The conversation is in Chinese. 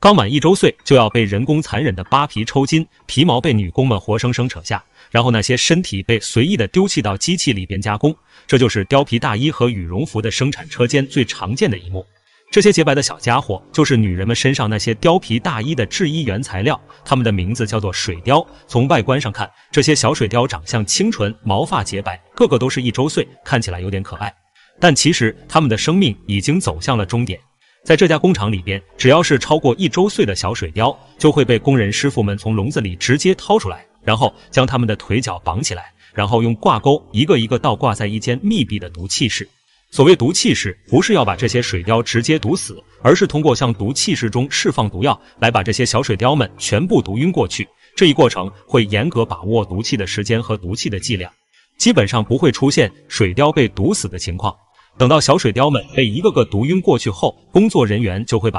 刚满一周岁就要被人工残忍的扒皮抽筋，皮毛被女工们活生生扯下，然后那些身体被随意的丢弃到机器里边加工，这就是貂皮大衣和羽绒服的生产车间最常见的一幕。这些洁白的小家伙就是女人们身上那些貂皮大衣的制衣原材料，它们的名字叫做水貂。从外观上看，这些小水貂长相清纯，毛发洁白，个个都是一周岁，看起来有点可爱。但其实它们的生命已经走向了终点。在这家工厂里边，只要是超过一周岁的小水貂，就会被工人师傅们从笼子里直接掏出来，然后将他们的腿脚绑起来，然后用挂钩一个一个倒挂在一间密闭的毒气室。所谓毒气室，不是要把这些水貂直接毒死，而是通过向毒气室中释放毒药来把这些小水貂们全部毒晕过去。这一过程会严格把握毒气的时间和毒气的剂量，基本上不会出现水貂被毒死的情况。等到小水貂们被一个个毒晕过去后，工作人员就会把。